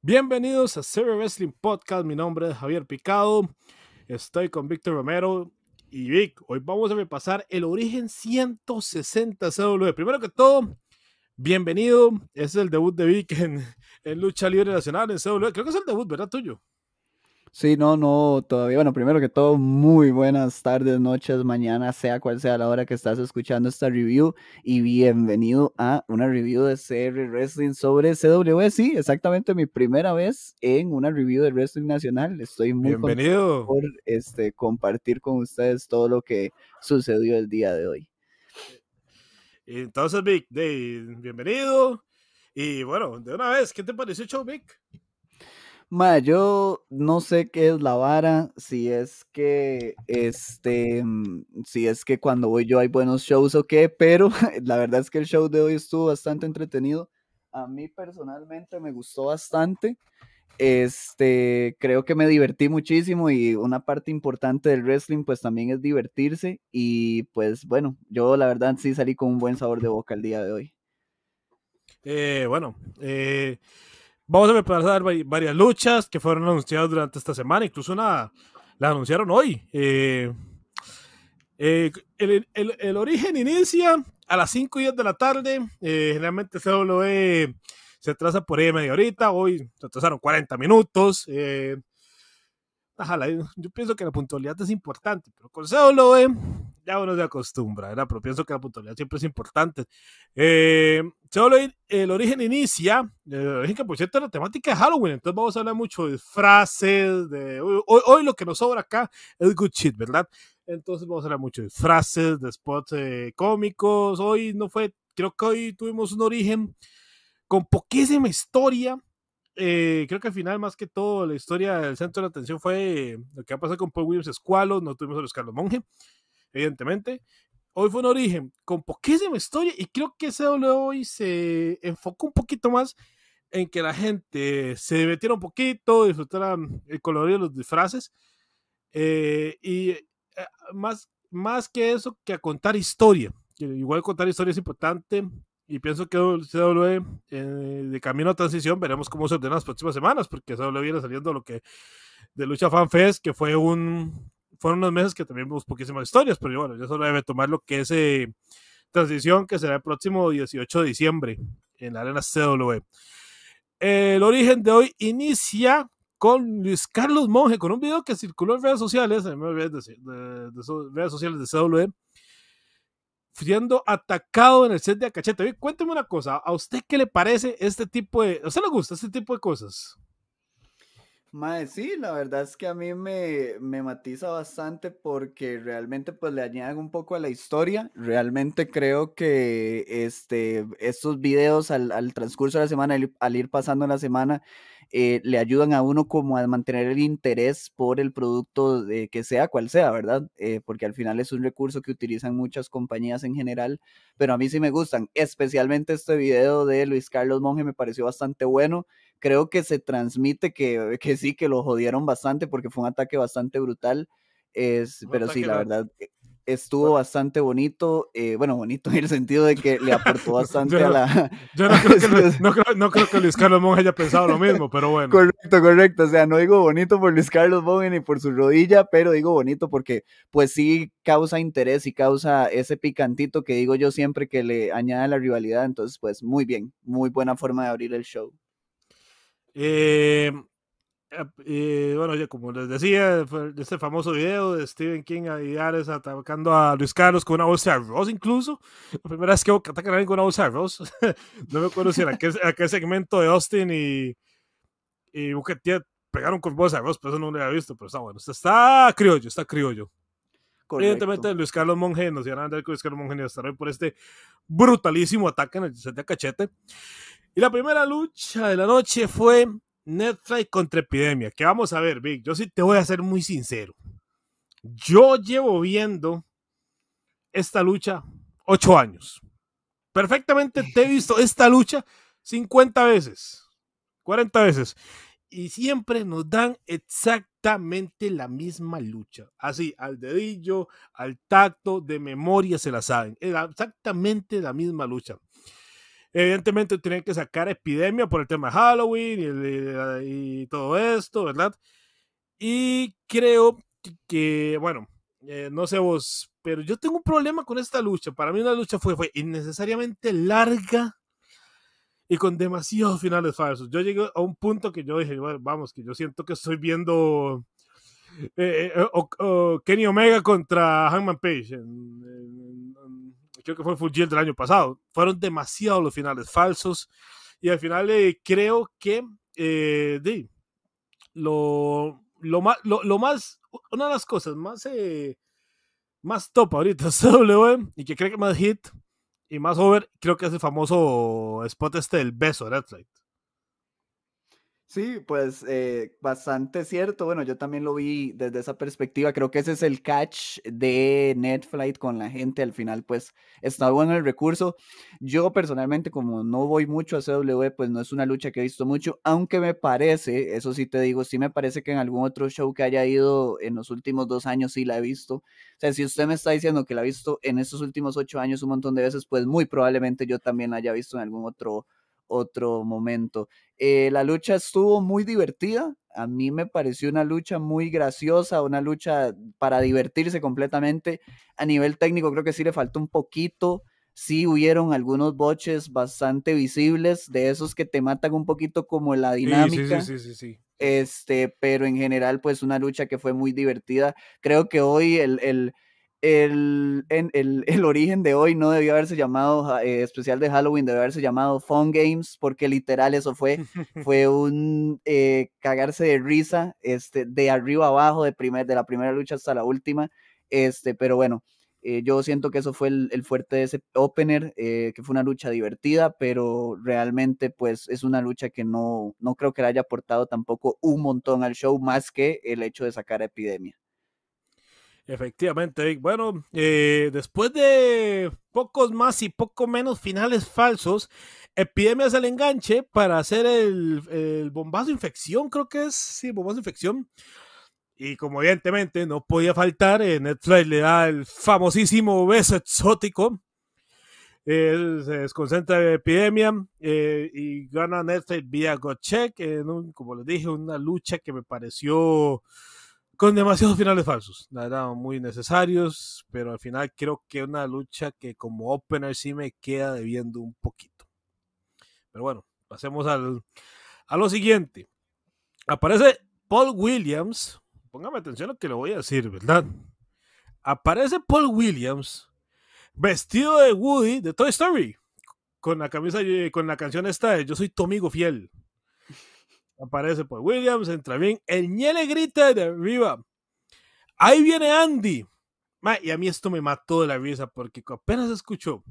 Bienvenidos a Server Wrestling Podcast. Mi nombre es Javier Picado. Estoy con Víctor Romero y Vic. Hoy vamos a repasar el origen 160 CW. Primero que todo, bienvenido. Es el debut de Vic en, en Lucha Libre Nacional en CW. Creo que es el debut, ¿verdad? Tuyo. Sí, no, no, todavía, bueno, primero que todo, muy buenas tardes, noches, mañana, sea cual sea la hora que estás escuchando esta review y bienvenido a una review de CR Wrestling sobre CW, sí, exactamente mi primera vez en una review de Wrestling Nacional, estoy muy bienvenido por este, compartir con ustedes todo lo que sucedió el día de hoy. Entonces, Vic, bienvenido y bueno, de una vez, ¿qué te pareció, Chau, Vic? yo no sé qué es la vara, si es que, este, mm, si es que cuando voy yo hay buenos shows o qué, pero la verdad es que el show de hoy estuvo bastante entretenido. A mí personalmente me gustó bastante. Este, creo que me divertí muchísimo y una parte importante del wrestling pues también es divertirse y pues bueno, yo la verdad sí salí con un buen sabor de boca el día de hoy. Eh, bueno, eh, Vamos a preparar varias luchas que fueron anunciadas durante esta semana, incluso una la anunciaron hoy. Eh, eh, el, origen inicia a las 5 y 10 de la tarde. Eh, generalmente CWE se atrasa por ahí media horita. Hoy se atrasaron 40 minutos. Eh, yo pienso que la puntualidad es importante, pero con CWE ya uno se acostumbra, era Pero pienso que la puntualidad siempre es importante. Eh, solo el origen inicia, por cierto la temática es Halloween, entonces vamos a hablar mucho de frases, de hoy, lo que nos sobra acá es good shit, ¿verdad? Entonces vamos a hablar mucho de frases, de spots eh, cómicos, hoy no fue, creo que hoy tuvimos un origen con poquísima historia, eh, creo que al final, más que todo, la historia del centro de la atención fue lo que ha pasado con Paul Williams Escualo, no tuvimos a los Carlos Monge, evidentemente. Hoy fue un origen con poquísima historia y creo que CW hoy se enfocó un poquito más en que la gente se divirtiera un poquito, disfrutara mm, el colorido de los disfraces eh, y eh, más, más que eso que a contar historia. igual contar historia es importante y pienso que CW eh, de camino a transición veremos cómo se ordenan las próximas semanas porque CW viene saliendo lo que de Lucha Fan Fest que fue un fueron unos meses que también vimos poquísimas historias, pero bueno, yo solo debe tomar lo que es eh, transición que será el próximo 18 de diciembre en la arena CW. El origen de hoy inicia con Luis Carlos Monge, con un video que circuló en redes sociales, en redes, de, redes sociales de CW, siendo atacado en el set de Acachete. Cuénteme una cosa, ¿a usted qué le parece este tipo de... ¿A usted le gusta este tipo de cosas? sí, la verdad es que a mí me, matiza bastante porque realmente pues le añaden un poco a la historia. Realmente creo que este, estos videos al, transcurso de la semana, al, ir pasando la semana, eh, le ayudan a uno como a mantener el interés por el producto que sea cual sea, ¿verdad? Eh, porque al final es un recurso que utilizan muchas compañías en general, pero a mí sí me gustan. Especialmente este video de Luis Carlos Monge me pareció bastante bueno creo que se transmite que, sí, que lo jodieron bastante porque fue un ataque bastante brutal. Es, pero sí, la verdad, estuvo bastante bonito, eh, bueno, bonito en el sentido de que le aportó bastante a la... Yo no creo, que, no, creo, no creo que Luis Carlos Monge haya pensado lo mismo, pero bueno. Correcto, correcto, o sea, no digo bonito por Luis Carlos Monge ni por su rodilla, pero digo bonito porque pues sí causa interés y causa ese picantito que digo yo siempre que le añade la rivalidad, entonces pues muy bien, muy buena forma de abrir el show. Eh, eh, eh, bueno, ya como les decía, este famoso video de Stephen King y Ares atacando a Luis Carlos con una bolsa de arroz, incluso. La primera vez que atacan a alguien con una bolsa de arroz. no me acuerdo si era aquel, segmento de Austin y, y pegaron con bolsa de arroz, pero eso no lo había visto. Pero está bueno, está, criollo, está criollo. Evidentemente, Luis Carlos Monge, nos iban a andar con Luis Carlos Monge y por este brutalísimo ataque en el de cachete. Y la primera lucha de la noche fue Netflix contra Epidemia. Que vamos a ver, Vic. Yo sí te voy a ser muy sincero. Yo llevo viendo esta lucha ocho años. Perfectamente te he visto esta lucha 50 veces, 40 veces. Y siempre nos dan exactamente la misma lucha. Así, al dedillo, al tacto, de memoria se la saben. Era exactamente la misma lucha. Evidentemente tienen que sacar epidemia por el tema de Halloween y, y todo esto, ¿verdad? Y creo que, bueno, eh, no sé vos, pero yo tengo un problema con esta lucha. Para mí una lucha fue, fue innecesariamente larga y con demasiados finales falsos. Yo llegué a un punto que yo dije, bueno, vamos, que yo siento que estoy viendo eh, eh, Kenny Omega contra Hangman Page en creo que fue full del año pasado. Fueron demasiados los finales falsos y al final eh, creo que eh, lo, lo, más, lo, más, una de las cosas más, eh, más top ahorita es y que creo que más hit y más over, creo que es el famoso spot este del beso de Red Light. Sí, pues eh, bastante cierto. Bueno, yo también lo vi desde esa perspectiva. Creo que ese es el catch de Netflix con la gente. Al final, pues está bueno el recurso. Yo personalmente, como no voy mucho a CW, pues no es una lucha que he visto mucho, aunque me parece, eso sí te digo, sí me parece que en algún otro show que haya ido en los últimos dos años sí la he visto. O sea, si usted me está diciendo que la ha visto en estos últimos ocho años un montón de veces, pues muy probablemente yo también la haya visto en algún otro otro momento. Eh, la lucha estuvo muy divertida. A mí me pareció una lucha muy graciosa, una lucha para divertirse completamente. A nivel técnico creo que sí le faltó un poquito. Sí hubieron algunos boches bastante visibles, de esos que te matan un poquito como la dinámica. sí, sí, sí. sí, Este, pero en general, pues una lucha que fue muy divertida. Creo que hoy el el, el, origen de hoy no debió haberse llamado, eh, especial de Halloween, debió haberse llamado Fun Games, porque literal eso fue, fue un eh, cagarse de risa, este, de arriba abajo, de, primer, de la primera lucha hasta la última, este, pero bueno, eh, yo siento que eso fue el, fuerte de ese opener, que fue una lucha divertida, pero realmente pues es una lucha que no, no creo que le haya aportado tampoco un montón al show, más que el hecho de sacar Epidemia. Efectivamente, bueno, eh, después de pocos más y poco menos finales falsos, Epidemia es el enganche para hacer el, el bombazo infección, creo que es, sí, bombazo infección. Y como evidentemente no podía faltar, eh, Netflix le da el famosísimo beso exótico. se desconcentra de Epidemia eh, y gana Netflix vía check en como les dije, una lucha que me pareció con demasiados finales falsos. La muy necesarios, pero al final creo que una lucha que como opener sí me queda debiendo un poquito. Pero bueno, pasemos al, a lo siguiente. Aparece Paul Williams. Póngame atención a lo que le voy a decir, ¿verdad? Aparece Paul Williams vestido de Woody de Toy Story. Con la camisa, con la canción esta de Yo soy tu amigo fiel. Aparece por Williams, entra bien. El ñele grita de arriba. Ahí viene Andy. y a mí esto me mató de la risa porque apenas escuchó.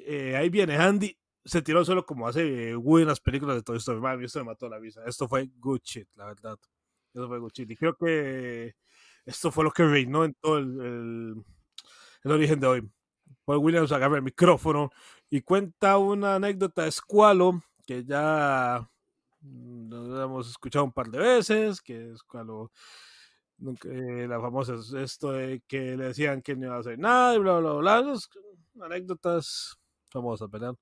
Eh, ahí viene Andy. Se tiró solo como hace eh, en las películas de todo esto. a esto me mató de la risa. Esto fue good shit, la verdad. Eso fue good shit. Y creo que esto fue lo que reinó en todo el, el origen de hoy. Paul Williams agarra el micrófono y cuenta una anécdota de Squalo que ya lo mm, hemos escuchado un par de veces, que es cuando mm, la famosa es esto de que le decían que no iba a hacer nada y bla, bla, bla. anécdotas famosas, ¿verdad?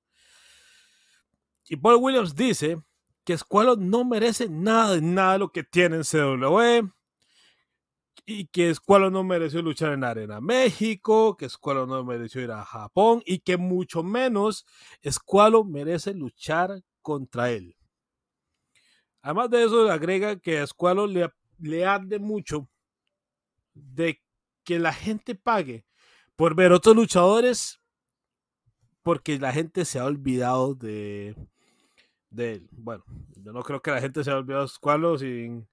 Y Paul Williams dice que Squalo no merece nada de nada lo que tiene en CWE y que Escualo no mereció luchar en Arena México, que Escualo no mereció ir a Japón y que mucho menos Escualo merece luchar contra él. Además de eso, agrega que a Squalo le, le arde mucho de que la gente pague por ver otros luchadores porque la gente se ha olvidado de, de él. Bueno, yo no creo que la gente se haya olvidado de Squalo sin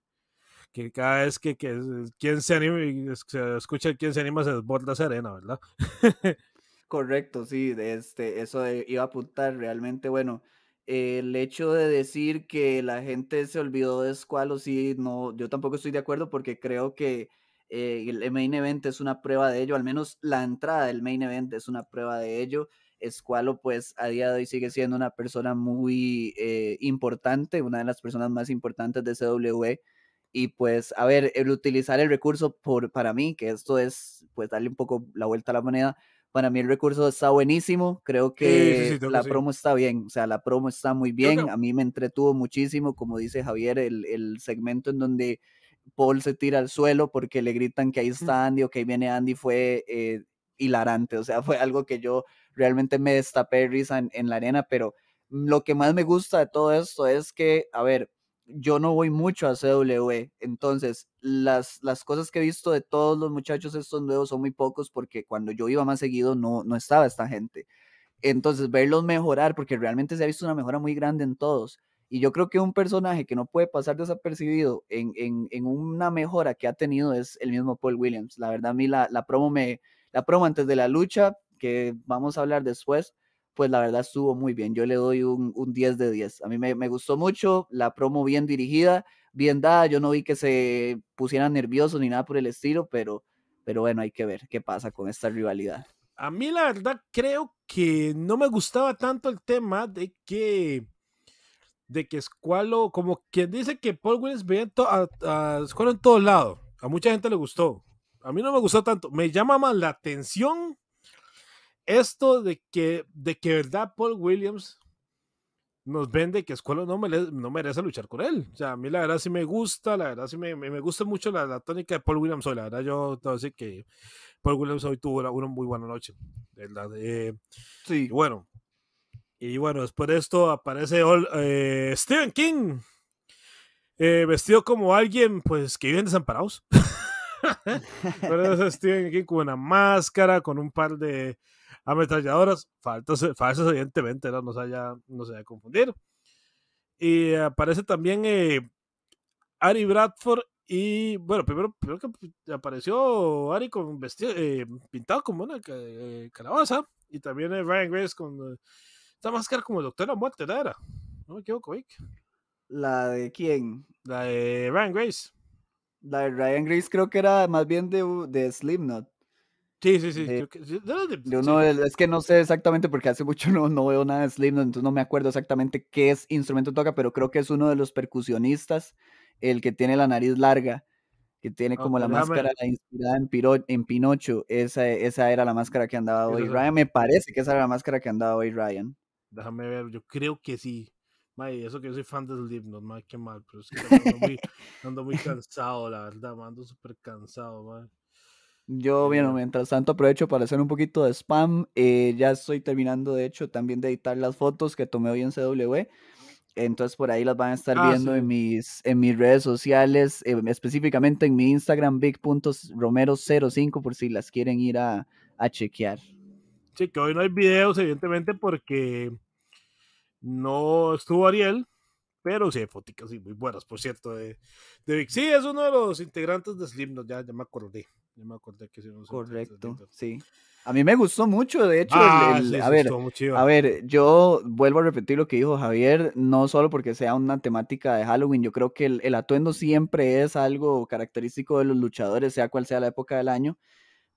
que cada vez que, quien se anima se escucha quien se anima se desborda serena ¿verdad? Correcto, sí, este, eso iba a apuntar realmente, bueno, el hecho de decir que la gente se olvidó de Squalo, sí, no, yo tampoco estoy de acuerdo porque creo que eh, el main event es una prueba de ello, al menos la entrada del main event es una prueba de ello. Squalo, pues a día de hoy sigue siendo una persona muy eh, importante, una de las personas más importantes de CW e. Y pues, a ver, el utilizar el recurso por, para mí, que esto es, pues, darle un poco la vuelta a la moneda, para mí el recurso está buenísimo, creo que la promo está bien, o sea, la promo está muy bien, a mí me entretuvo muchísimo, como dice Javier, el, segmento en donde Paul se tira al suelo porque le gritan que ahí está Andy o que ahí viene Andy fue eh, hilarante, o sea, fue algo que yo realmente me destapé risa en, en la arena, pero lo que más me gusta de todo esto es que, a ver, yo no voy mucho a CW, entonces las, las cosas que he visto de todos los muchachos estos nuevos son muy pocos porque cuando yo iba más seguido no, no estaba esta gente. Entonces verlos mejorar, porque realmente se ha visto una mejora muy grande en todos. Y yo creo que un personaje que no puede pasar desapercibido en, una mejora que ha tenido es el mismo Paul Williams. La verdad, a mí la, promo me, la promo antes de la lucha, que vamos a hablar después, pues la verdad estuvo muy bien. Yo le doy un, 10 de 10. A mí me, gustó mucho, la promo bien dirigida, bien dada. Yo no vi que se pusieran nerviosos ni nada por el estilo, pero, pero bueno, hay que ver qué pasa con esta rivalidad. A mí la verdad creo que no me gustaba tanto el tema de que de que Squalo, como quien dice que Paul Williams ve a, a Squalo en todos lados. A mucha gente le gustó. A mí no me gustó tanto. Me llama más la atención esto de que, de que verdad Paul Williams nos vende que Escuela no merece, no merece luchar con él. O sea, a mí la verdad sí me gusta, la verdad sí me, gusta mucho la, tónica de Paul Williams hoy. La verdad yo te voy a decir que Paul Williams hoy tuvo una, muy buena noche. ¿verdad? sí. bueno, y bueno, después de esto aparece eh, Stephen King, eh, vestido como alguien pues que viven desamparados. Pero es Stephen King con una máscara, con un par de ametralladoras, falsas evidentemente, ¿no? nos haya, no se haya confundido. Y aparece también eh, Ari Bradford y, bueno, primero, que apareció Ari con vestido, eh, pintado como una eh, calabaza y también Ryan Grace con esta máscara como doctora muerte, ¿la era? No me equivoco, ¿La de quién? La de Ryan Grace. La de Ryan Grace creo que era más bien de, de Slipknot. Sí, sí, sí. es que no sé exactamente porque hace mucho no, no veo nada de Slim, entonces no me acuerdo exactamente qué es, instrumento toca, pero creo que es uno de los percusionistas, el que tiene la nariz larga, que tiene ah, como la máscara inspirada en, en Pinocho. Esa, esa era la máscara que andaba hoy Ryan. Me parece que esa era la máscara que andaba hoy Ryan. Déjame ver, yo creo que sí. eso que yo soy fan de Slim, no qué que mal, pero es que ando muy, cansado, la verdad, ando súper cansado, madre. Yo, bueno, eh, mientras tanto aprovecho para hacer un poquito de spam. Eh, ya estoy terminando, de hecho, también de editar las fotos que tomé hoy en CW. Entonces por ahí las van a estar ah, viendo en, mis, en mis redes sociales, eh, específicamente en mi Instagram, big.romero05, por si las quieren ir a, chequear. Sí, que hoy no hay videos, evidentemente, porque no estuvo Ariel, pero sí hay fotos muy buenas, por cierto, de, de Vic. Sí, es uno de los integrantes de Slim, ya, ya me acordé. Correcto, sí. A mí me gustó mucho, de hecho. Ah, a, ver, a ver, yo vuelvo a repetir lo que dijo Javier, no solo porque sea una temática de Halloween, yo creo que el, atuendo siempre es algo característico de los luchadores, sea cual sea la época del año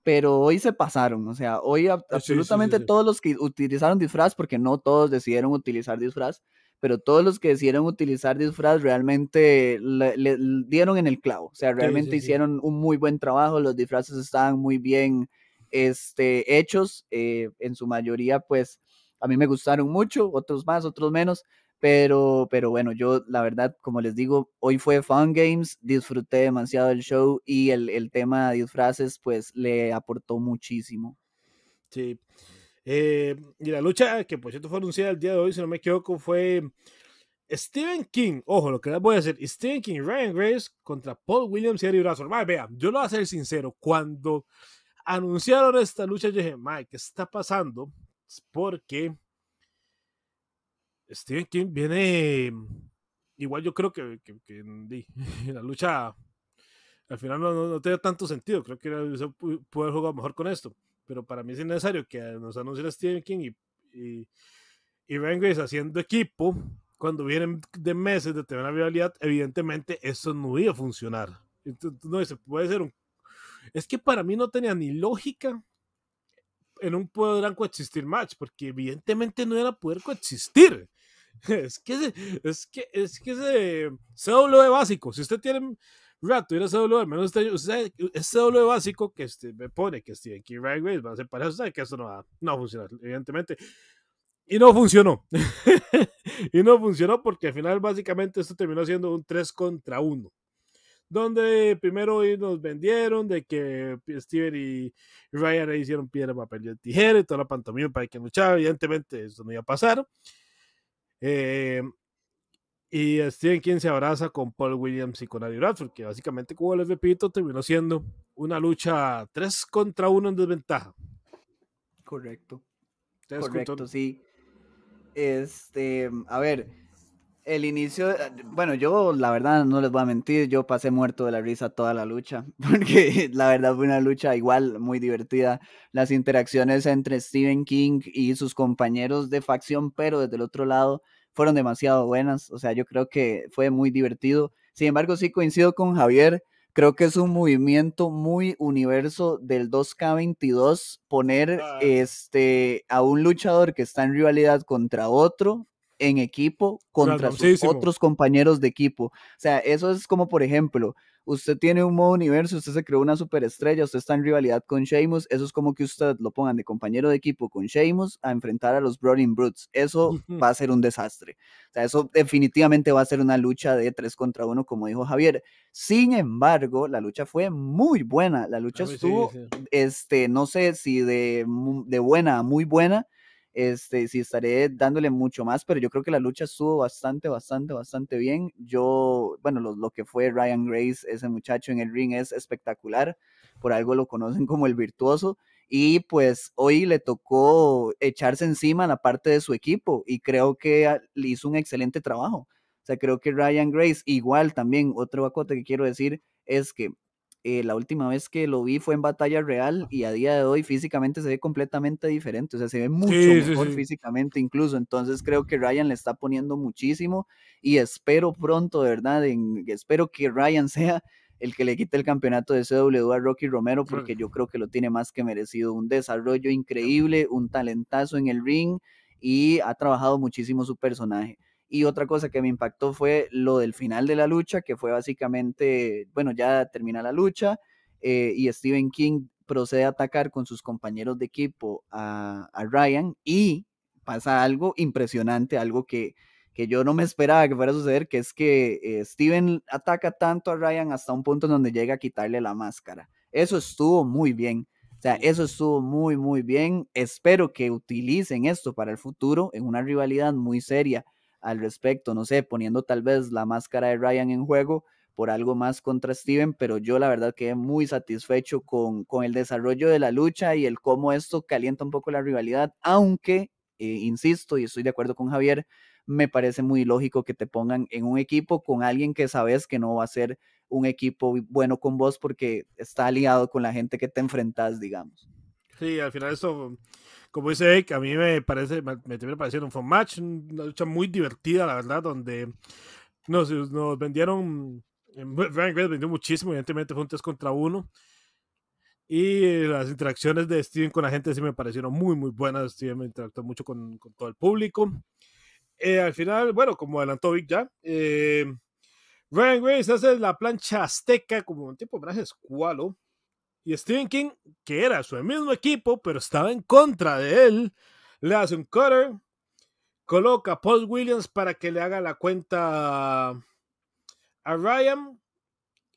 pero hoy se pasaron, o sea, hoy ah, absolutamente todos los que utilizaron disfraz, porque no todos decidieron utilizar disfraz, pero todos los que decidieron utilizar disfraz realmente le, dieron en el clavo, o sea, realmente hicieron un muy buen trabajo, los disfraces estaban muy bien este, hechos, eh, en su mayoría pues a mí me gustaron mucho, otros más, otros menos, pero, pero bueno, yo la verdad, como les digo, hoy fue Fun Games, disfruté demasiado del show y el, el tema de disfraces pues le aportó muchísimo. Sí, eh, y la lucha que por cierto fue anunciada el día de hoy, si no me equivoco, fue Stephen King. Ojo, lo que voy a decir, Stephen King Ryan Grace contra Paul Williams y Eddie Brazo. vea, yo lo voy a ser sincero, cuando anunciaron esta lucha, yo dije, Mike ¿qué está pasando? Es porque Stephen King viene. Igual yo creo que, la lucha al final no, no, tenía tanto sentido. Creo que se pudo haber jugado mejor con esto pero para mí es necesario que eh, nos anuncien Stephen King y, y, haciendo equipo cuando vienen de meses de tener una viabilidad evidentemente eso no iba a funcionar. Entonces, no dice, puede ser un... Es que para mí no tenía ni lógica en un poder coexistir match, porque evidentemente no era poder coexistir es que, es que, es que ese CW básico, si usted tiene rato ir a CW, al menos este es CW básico que este, me pone que Steven King Ryan Grace va a ser que eso no va, no a funcionar, evidentemente. Y no funcionó. y no funcionó porque al final básicamente esto terminó siendo un 3 contra 1 donde primero nos vendieron de que Steven y Ryan hicieron piedra, papel y tijera y toda la pantomima para que luchara. Evidentemente, eso no iba a pasar. Eh, y Steven King se abraza con Paul Williams y con Ari Ratford, que básicamente, como les repito, terminó siendo una lucha 3 contra 1 en desventaja. Correcto. Correcto, sí. Este, a ver, el inicio, eh, bueno, yo la verdad no les voy a mentir, yo pasé muerto de la risa toda la lucha, porque la verdad fue una lucha igual muy divertida. Las interacciones entre Stephen King y sus compañeros de facción, pero desde el otro lado, fueron demasiado buenas, o sea, yo creo que fue muy divertido. Sin embargo, sí coincido con Javier, creo que es un movimiento muy universo del 2K22 poner este a un luchador que está en rivalidad contra otro en equipo contra sus otros compañeros de equipo. O sea, eso es como, por ejemplo, usted tiene un modo universo, usted se creó una superestrella, usted está en rivalidad con Sheamus, eso es como que usted lo pongan de compañero de equipo con Sheamus a enfrentar a los Browning Brutes. Eso va a ser un desastre. O sea, eso definitivamente va a ser una lucha de tres contra uno, como dijo Javier. Sin embargo, la lucha fue muy buena. La lucha estuvo, este, no sé si de, de buena a muy buena este, si estaré dándole mucho más, pero yo creo que la lucha estuvo bastante, bastante, bastante bien. Yo, bueno, lo, lo que fue Ryan Grace, ese muchacho en el ring es espectacular, por algo lo conocen como el virtuoso y pues hoy le tocó echarse encima la parte de su equipo y creo que ah, hizo un excelente trabajo. O sea, creo que Ryan Grace, igual también, otro acote que quiero decir es que eh, la última vez que lo vi fue en batalla real y a día de hoy físicamente se ve completamente diferente, o sea, se ve mucho mejor físicamente incluso, entonces creo que Ryan le está poniendo muchísimo y espero pronto, de verdad, espero que Ryan sea el que le quite el campeonato de CW a Rocky Romero porque yo creo que lo tiene más que merecido, un desarrollo increíble, un talentazo en el ring y ha trabajado muchísimo su personaje. Y otra cosa que me impactó fue lo del final de la lucha, que fue básicamente, bueno, ya termina la lucha eh, y Stephen King procede a atacar con sus compañeros de equipo a, Ryan y pasa algo impresionante, algo que, que, yo no me esperaba que fuera a suceder, que es que eh, Steven ataca tanto a Ryan hasta un punto donde llega a quitarle la máscara. Eso estuvo muy bien. O sea, eso estuvo muy, muy bien. Espero que utilicen esto para el futuro en una rivalidad muy seria al respecto, no sé, poniendo tal vez la máscara de Ryan en juego por algo más contra Steven, pero yo la verdad quedé muy satisfecho con, con el desarrollo de la lucha y el cómo esto calienta un poco la rivalidad, aunque, eh, insisto, y estoy de acuerdo con Javier, me parece muy lógico que te pongan en un equipo con alguien que sabes que no va a ser un equipo bueno con vos porque está aliado con la gente que te enfrentas, digamos. Sí, al final eso, como dice Eric, a mí me parece, me, terminó pareciendo un match, una lucha muy divertida, la verdad, donde nos, nos vendieron, Ryan vendió muchísimo, evidentemente fue un 3 contra 1. Y las interacciones de Steven con la gente sí me parecieron muy, muy buenas. Steven me interactuó mucho con, todo el público. Eh, al final, bueno, como adelantó Vic ya, eh, Ryan hace la plancha azteca como un tipo de brazo escualo y Stephen King, que era su mismo equipo, pero estaba en contra de él, le hace un cutter, coloca a Paul Williams para que le haga la cuenta a Ryan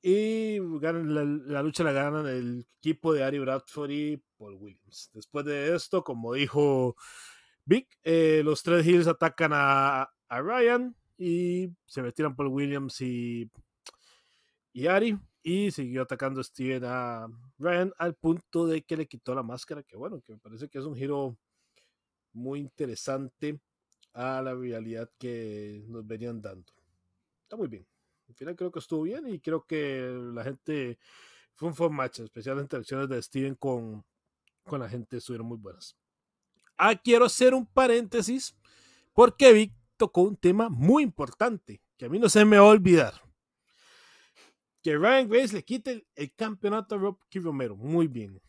y la, lucha la ganan el equipo de Ari Bradford y Paul Williams. Después de esto, como dijo Vic, eh, los tres Hills atacan a, Ryan y se retiran Paul Williams y, y Ari y siguió atacando Steven a Ryan al punto de que le quitó la máscara, que bueno, que me parece que es un giro muy interesante a la realidad que nos venían dando. Está muy bien. Al final creo que estuvo bien y creo que la gente fue un fun match, especialmente las interacciones de Steven con, con la gente estuvieron muy buenas. Ah, quiero hacer un paréntesis porque Vic tocó un tema muy importante que a mí no se me va a olvidar que Ryan Grace le quite el, campeonato a Rocky Romero. Muy bien.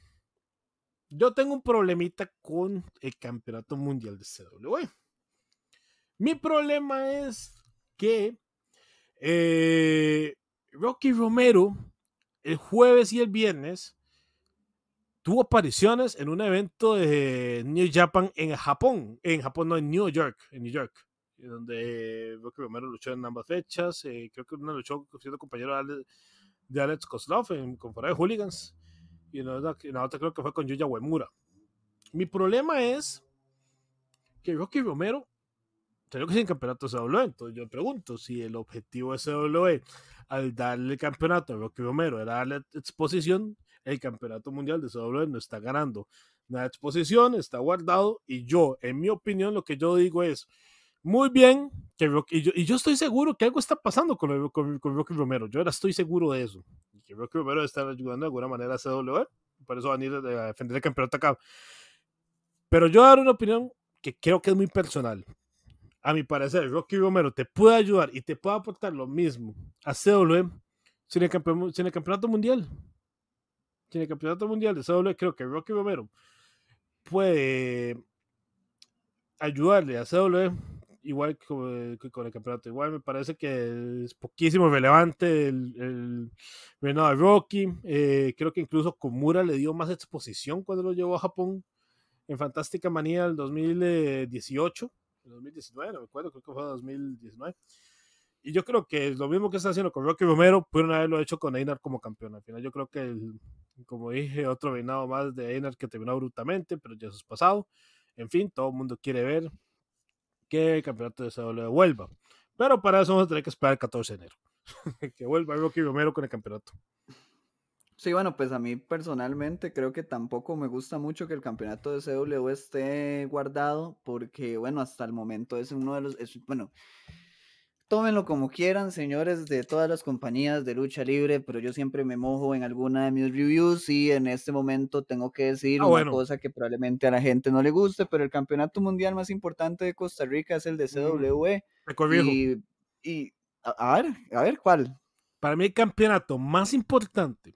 Yo tengo un problemita con el campeonato mundial de CW. E. Mi problema es que eh, Rocky Romero el jueves y el viernes tuvo apariciones en un evento de New Japan en Japón, en Japón no en New York, en New York donde Rocky Romero luchó en ambas fechas. Eh, creo que una luchó con compañero de Alex Koslov, en, con de Hooligans. Y en la, otra, creo que fue con Yuya Wemura Mi problema es que Rocky Romero creo que sin campeonato de WWE. Entonces yo pregunto si el objetivo de WWE e al darle el campeonato a Rocky Romero era darle exposición, el campeonato mundial de WWE e no está ganando. La exposición está guardado y yo, en mi opinión, lo que yo digo es, muy bien. Que y, yo, estoy seguro que algo está pasando con, Rocky Romero. Yo ahora estoy seguro de eso. Que Rocky Romero está ayudando de alguna manera a CW. Por eso van a ir a defender el campeonato acá. Pero yo dar una opinión que creo que es muy personal. A mi parecer, Rocky Romero te puede ayudar y te puede aportar lo mismo a CW sin el, sin el campeonato mundial. Sin el campeonato mundial de CW, creo que Rocky Romero puede ayudarle a CW igual eh, que, con el campeonato. Igual me parece que es poquísimo relevante el, el reinado de Rocky. Eh, creo que incluso Komura le dio más exposición cuando lo llevó a Japón en Fantástica Manía el 2018, 2019, no me creo que fue 2019. Y yo creo que lo mismo que está haciendo con Rocky Romero, lo haberlo hecho con Einar como campeón. Al final, yo creo que, como dije, otro reinado más de Einar que terminó abruptamente, pero ya eso es pasado. En fin, todo el mundo quiere ver que el campeonato de CW vuelva. Pero para eso vamos a tener que esperar el 14 de enero. que vuelva Rocky Romero con el campeonato. Sí, bueno, pues a mí personalmente creo que tampoco me gusta mucho que el campeonato de CW esté guardado porque, bueno, hasta el momento es uno de los, bueno, Tómenlo como quieran, señores de todas las compañías de lucha libre, pero yo siempre me mojo en alguna de mis reviews y en este momento tengo que decir ah, una cosa que probablemente a la gente no le guste, pero el campeonato mundial más importante de Costa Rica es el de mm, CW. E y, a, ver, a ver cuál. Para mí el campeonato más importante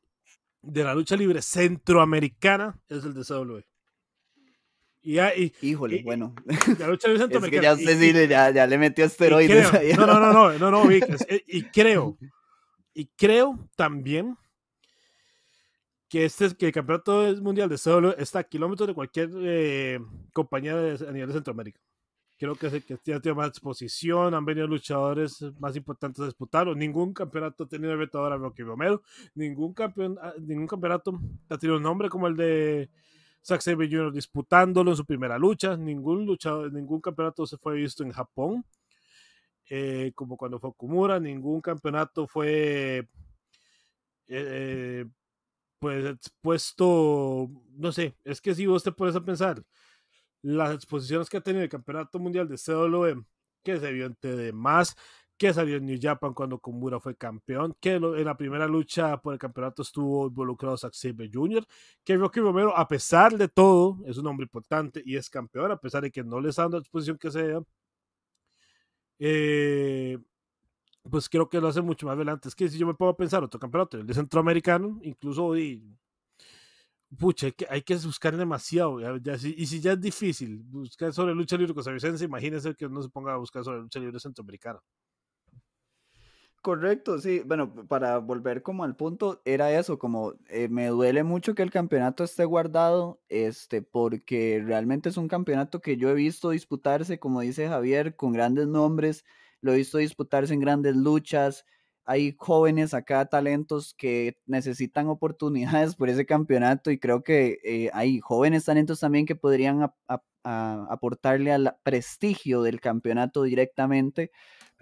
de la lucha libre centroamericana es el de CW. E. Ah, y, Híjole, bueno. Es que ya, y, ya, ya, le metió esteroides No, no, no, no, no, no eh, y creo, y creo también que este que el campeonato mundial de solo está a kilómetros de cualquier eh, compañía a nivel de Centroamérica. Creo que, es, que ya tiene más exposición, han venido luchadores más importantes a disputarlo. Ningún campeonato ha tenido el vetador a Rocky Romero. Ningún, campeón, ah, ningún campeonato ha tenido un nombre como el de Zack Jr. disputándolo en su primera lucha. Ningún, luchador, ningún campeonato se fue visto en Japón, eh, como cuando fue Kumura. Ningún campeonato fue eh, eh, pues expuesto, no sé, es que si vos te pones pensar, las exposiciones que ha tenido el Campeonato Mundial de CWM, que se vio entre demás, que salió en New Japan cuando Kumura fue campeón, que en la primera lucha por el campeonato estuvo involucrado Zack Sabre Jr., que Rocky Romero, a pesar de todo, es un hombre importante y es campeón, a pesar de que no le está dando la exposición que sea. Eh, pues creo que lo hace mucho más adelante. Es que si yo me puedo pensar otro campeonato, el de centroamericano, incluso hoy, pucha, hay que, buscar demasiado. y si ya es difícil buscar sobre lucha libre Vicente, imagínense que no se ponga a buscar sobre lucha libre centroamericana. Correcto, sí. Bueno, para volver como al punto, era eso, como eh, me duele mucho que el campeonato esté guardado, este, porque realmente es un campeonato que yo he visto disputarse, como dice Javier, con grandes nombres, lo he visto disputarse en grandes luchas, hay jóvenes acá, talentos que necesitan oportunidades por ese campeonato y creo que eh, hay jóvenes talentos también que podrían aportarle al prestigio del campeonato directamente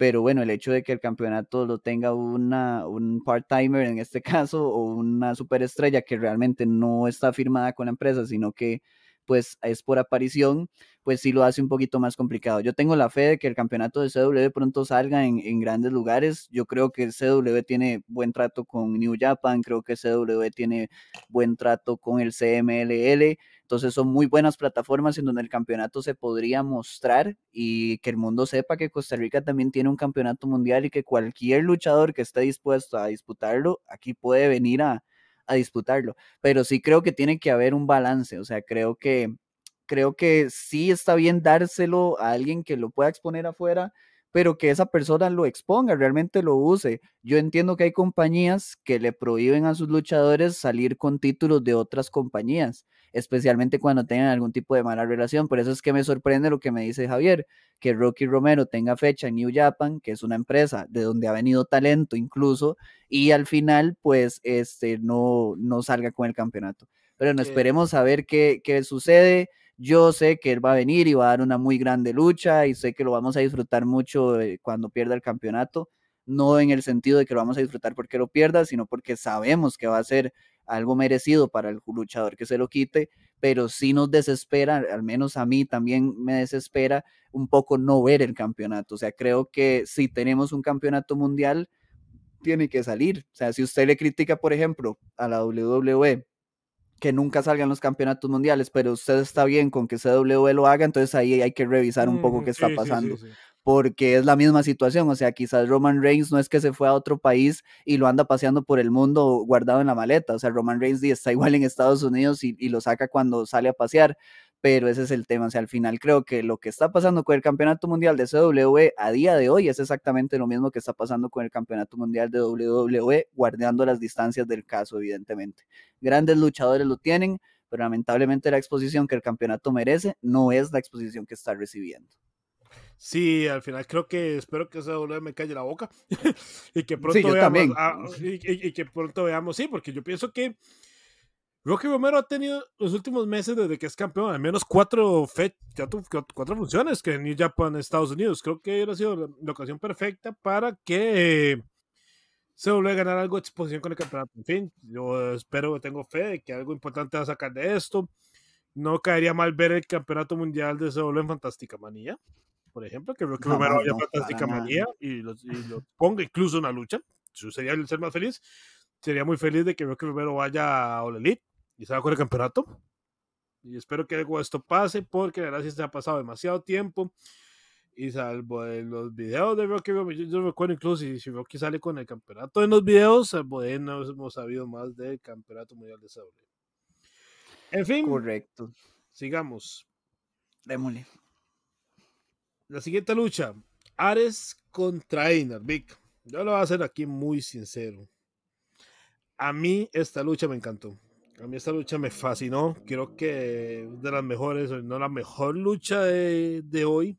pero bueno, el hecho de que el campeonato lo tenga una, un part-timer en este caso o una superestrella que realmente no está firmada con la empresa, sino que pues es por aparición, pues sí lo hace un poquito más complicado. Yo tengo la fe de que el campeonato de CW pronto salga en, grandes lugares. Yo creo que CW tiene buen trato con New Japan, creo que CW tiene buen trato con el CMLL. Entonces son muy buenas plataformas en donde el campeonato se podría mostrar y que el mundo sepa que Costa Rica también tiene un campeonato mundial y que cualquier luchador que esté dispuesto a disputarlo aquí puede venir a, a disputarlo. Pero sí creo que tiene que haber un balance, o sea, creo que, creo que sí está bien dárselo a alguien que lo pueda exponer afuera, pero que esa persona lo exponga, realmente lo use. Yo entiendo que hay compañías que le prohíben a sus luchadores salir con títulos de otras compañías, especialmente cuando tengan algún tipo de mala relación. Por eso es que me sorprende lo que me dice Javier, que Rocky Romero tenga fecha en New Japan, que es una empresa de donde ha venido talento incluso, y al final pues este, no, no salga con el campeonato. Pero no esperemos a ver qué, qué sucede yo sé que él va a venir y va a dar una muy grande lucha y sé que lo vamos a disfrutar mucho eh, cuando pierda el campeonato, no en el sentido de que lo vamos a disfrutar porque lo pierda, sino porque sabemos que va a ser algo merecido para el luchador que se lo quite, pero sí nos desespera, al menos a mí también me desespera un poco no ver el campeonato. O sea, creo que si tenemos un campeonato mundial, tiene que salir. O sea, si usted le critica, por ejemplo, a la WWE que nunca salgan los campeonatos mundiales, pero usted está bien con que CW lo haga, entonces ahí hay que revisar un poco qué está pasando. porque es la misma situación, o sea, quizás Roman Reigns no es que se fue a otro país y lo anda paseando por el mundo guardado en la maleta, o sea, Roman Reigns está igual en Estados Unidos y lo saca cuando sale a pasear, pero ese es el tema. O sea, al final creo que lo que está pasando con el Campeonato Mundial de CW a día de hoy es exactamente lo mismo que está pasando con el Campeonato Mundial de WWE, guardando las distancias del caso, evidentemente. Grandes luchadores lo tienen, pero lamentablemente la exposición que el campeonato merece no es la exposición que está recibiendo. Sí, al final creo que espero que CW me calle la boca y que pronto ah, y que pronto veamos, sí, porque yo pienso que Rocky Romero ha tenido los últimos meses desde que es campeón, al menos cuatro, fe cuatro, funciones que en New Japan, Estados Unidos. Creo que ha sido la, ocasión perfecta para que eh, se vuelva a ganar algo de exposición con el campeonato. En fin, yo espero, tengo fe de que algo importante va a sacar de esto. No caería mal ver el campeonato mundial de solo en Fantástica Manía, por ejemplo, que Rocky Romero vaya a Fantástica Manía y lo, ponga incluso en la lucha. Eso sería el ser más feliz. Sería muy feliz de que Rocky Romero vaya a All Elite y se va el campeonato. Y espero que esto pase porque la verdad se ha pasado demasiado tiempo. Y salvo en los videos de Rocky, yo no recuerdo incluso si, si Rocky sale con el campeonato en los videos, salvo no hemos sabido más del campeonato mundial de Saudi. En fin. Correcto. Sigamos. Démosle. La siguiente lucha, Ares contra Einar Vic. Yo lo voy a hacer aquí muy sincero. A mí esta lucha me encantó. A mí esta lucha me fascinó. Creo que es de las mejores, eh, no la mejor lucha de, de hoy.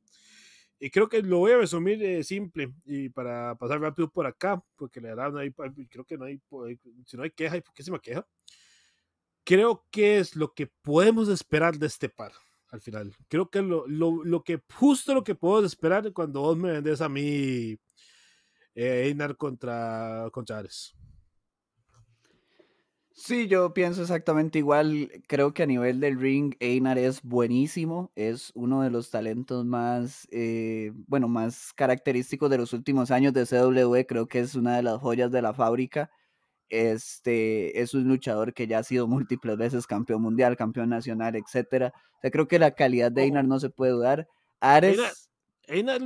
Y creo que lo voy a resumir eh, simple y para pasar rápido por acá, porque la verdad no creo que no hay, eh, si no hay queja, por qué se me queja? Creo que es lo que podemos esperar de este par al final. Creo que lo, lo, lo que, justo lo que puedo esperar cuando vos me vendes a mí, eh, Einar contra, contra Ares. Sí, yo pienso exactamente igual. Creo que a nivel del ring, Einar es buenísimo. Es uno de los talentos más, eh, bueno, más característicos de los últimos años de CW. Creo que es una de las joyas de la fábrica. Este es un luchador que ya ha sido múltiples veces campeón mundial, campeón nacional, etcétera. O creo que la calidad de Einar no se puede dudar. Einar.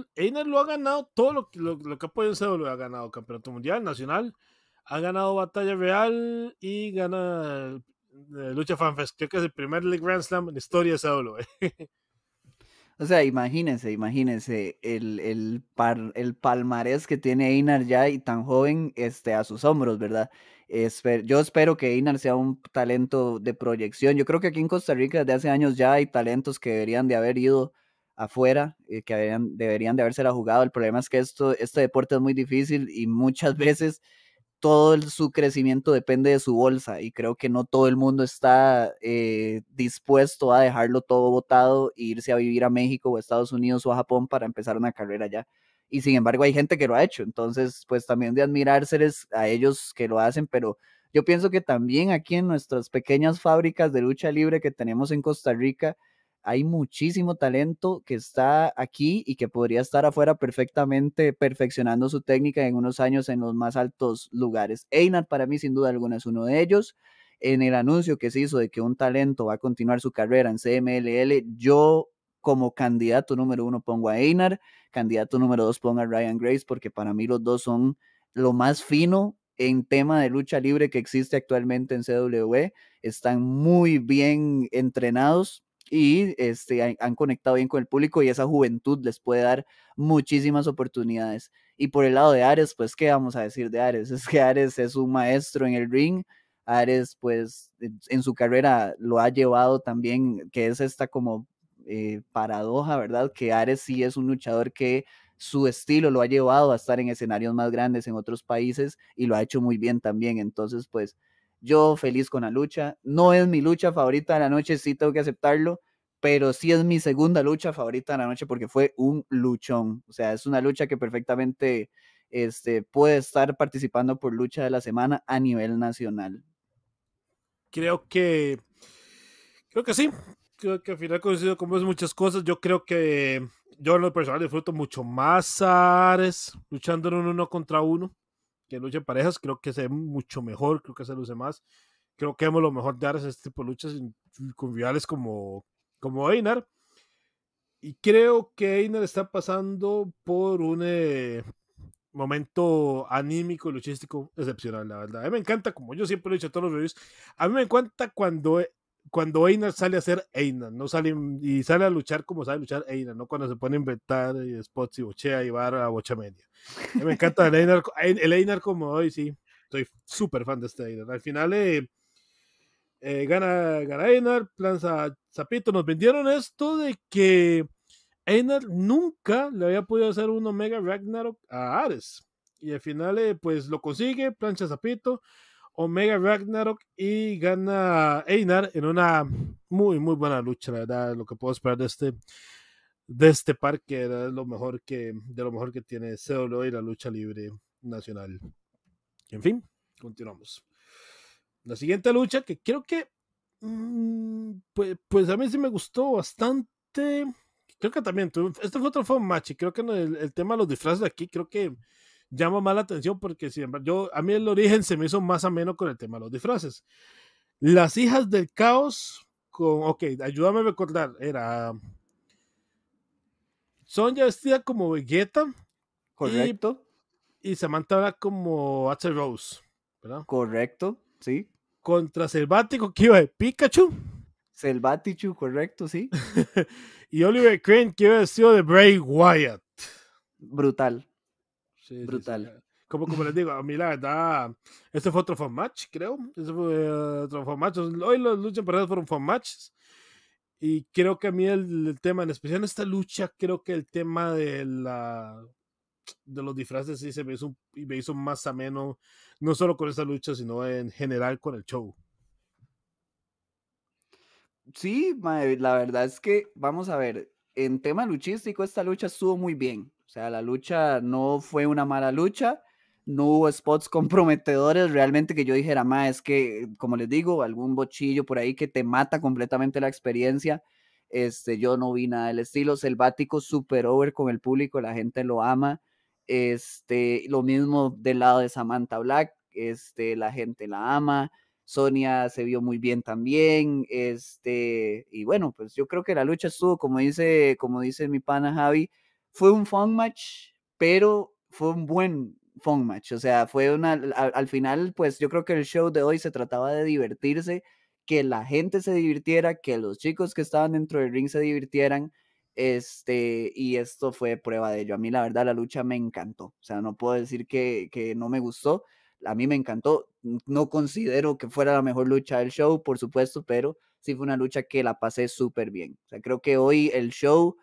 lo ha ganado todo lo, lo, que ha podido en CW. Ha ganado campeonato mundial, nacional, ha ganado Batalla Real y gana eh, Lucha FanFest. Creo que es el primer League Grand Slam en la historia de O sea, imagínense, imagínense el, el palmarés que tiene Einar ya y tan joven este, a sus hombros, ¿verdad? yo espero que Einar sea un talento de proyección. Yo creo que aquí en Costa Rica desde hace años ya hay talentos que deberían de haber ido afuera, eh, que deberían, deberían de haberse la jugado. El problema es que esto, este deporte es muy difícil y muchas veces todo el, su crecimiento depende de su bolsa y creo que no todo el mundo está eh, dispuesto a dejarlo todo botado e irse a vivir a México o Estados Unidos o a Japón para empezar una carrera allá. Y sin embargo hay gente que lo ha hecho, entonces pues también de admirárseles a ellos que lo hacen, pero yo pienso que también aquí en nuestras pequeñas fábricas de lucha libre que tenemos en Costa Rica, hay muchísimo talento que está aquí y que podría estar afuera perfectamente perfeccionando su técnica en unos años en los más altos lugares. Einar para mí sin duda alguna es uno de ellos. En el anuncio que se hizo de que un talento va a continuar su carrera en CMLL, yo como candidato número uno pongo a Einar, candidato número dos pongo a Ryan Grace, porque para mí los dos son lo más fino en tema de lucha libre que existe actualmente en CW. E. Están muy bien entrenados, y este, han, conectado bien con el público y esa juventud les puede dar muchísimas oportunidades. Y por el lado de Ares, pues, ¿qué vamos a decir de Ares? Es que Ares es un maestro en el ring. Ares, pues, en su carrera lo ha llevado también, que es esta como eh, paradoja, ¿verdad? Que Ares sí es un luchador que su estilo lo ha llevado a estar en escenarios más grandes en otros países y lo ha hecho muy bien también. Entonces, pues, yo feliz con la lucha. No es mi lucha favorita de la noche, sí tengo que aceptarlo, pero sí es mi segunda lucha favorita de la noche porque fue un luchón. O sea, es una lucha que perfectamente este, puede estar participando por lucha de la semana a nivel nacional. Creo que. Creo que sí. Creo que al final coincido con muchas cosas. Yo creo que yo en lo personal disfruto mucho más a Ares luchando en un uno contra uno que lucha parejas, creo que se ve mucho mejor, creo que se luce más. Creo que vemos lo mejor de Ares este tipo de luchas con como, como Einar. Y creo que Einar está pasando por un eh, momento anímico y luchístico excepcional, la verdad. A mí me encanta, como yo siempre lo he dicho en todos los reviews, a mí me encanta cuando cuando Einar sale a ser Einar, no sale y sale a luchar como sabe luchar Einar, no cuando se pone a inventar y eh, spots y bochea y va a bocha media. Me encanta el Einar, como hoy, sí. Soy súper fan de este Einar. Al final eh, eh gana, gana Einar, Zapito. Nos vendieron esto de que Einar nunca le había podido hacer un Omega Ragnarok a Ares. Y al final, eh, pues lo consigue, plancha Zapito. Omega Ragnarok y gana Einar en una muy, muy buena lucha, la verdad, lo que puedo esperar de este, de este parque, era lo mejor que, de lo mejor que tiene CW y la lucha libre nacional. En fin, continuamos. La siguiente lucha que creo que, mm, pues, pues, a mí sí me gustó bastante. Creo que también, este fue otro match y creo que el, tema de los disfraces de aquí, creo que llama más la atención porque siempre, yo, a mí el origen se me hizo más ameno con el tema de los disfraces. Las hijas del caos, con, ok, ayúdame a recordar, era Sonia vestida como Vegeta. Correcto. Y, Samantha era como Axel Rose, Correcto, sí. Contra Selvático, que iba de Pikachu. Selvático, correcto, sí. y Oliver Crane, que iba vestido de Bray Wyatt. Brutal. Brutal. Eh, como, como les digo, a mí la verdad, este fue otro fan match, creo. Hoy los luchas fueron fan matches. Y creo que a mí el, tema, en especial en esta lucha, creo que el tema de la de los disfraces sí se me hizo, me hizo más ameno, no solo con esta lucha, sino en general con el show. Sí, la verdad es que, vamos a ver, en tema luchístico esta lucha estuvo muy bien. O sea, la lucha no fue una mala lucha, no hubo spots comprometedores realmente que yo dijera, más es que, eh, como les digo, algún bochillo por ahí que te mata completamente la experiencia. Este, yo no vi nada del estilo. Selvático super over con el público, la gente lo ama. Este, lo mismo del lado de Samantha Black, este, la gente la ama. Sonia se vio muy bien también, este, y bueno, pues yo creo que la lucha estuvo, como dice, como dice mi pana Javi, fue un fun match, pero fue un buen fun match. O sea, fue una. Al, final, pues yo creo que el show de hoy se trataba de divertirse, que la gente se divirtiera, que los chicos que estaban dentro del ring se divirtieran. Este, y esto fue prueba de ello. A mí, la verdad, la lucha me encantó. O sea, no puedo decir que, que no me gustó. A mí me encantó. No considero que fuera la mejor lucha del show, por supuesto, pero sí fue una lucha que la pasé súper bien. O sea, creo que hoy el show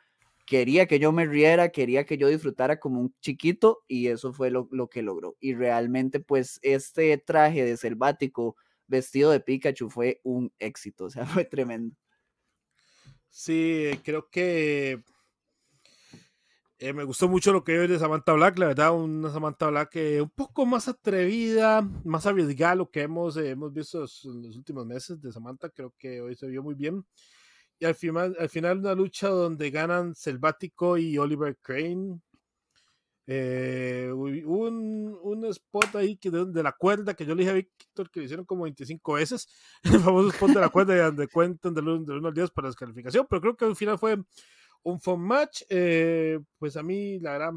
quería que yo me riera, quería que yo disfrutara como un chiquito y eso fue lo, que logró. Y realmente pues este traje de selvático vestido de Pikachu fue un éxito, o sea, fue tremendo. Sí, eh, creo que eh, me gustó mucho lo que veo de Samantha Black, la verdad, una Samantha Black que un poco más atrevida, más arriesgada, lo que hemos, eh, hemos visto en los últimos meses de Samantha, creo que hoy se vio muy bien al final, una lucha donde ganan Selvático y Oliver Crane. Eh, un, un, spot ahí que de, la cuerda que yo le dije a Víctor que lo hicieron como 25 veces. El famoso spot de la cuerda donde cuentan de al 10 para descalificación. Pero creo que al final fue un fun match. Eh, pues a mí, la verdad,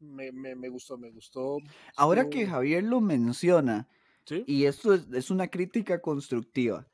me, me, gustó, me gustó. Ahora que Javier lo menciona, y esto es, es una crítica constructiva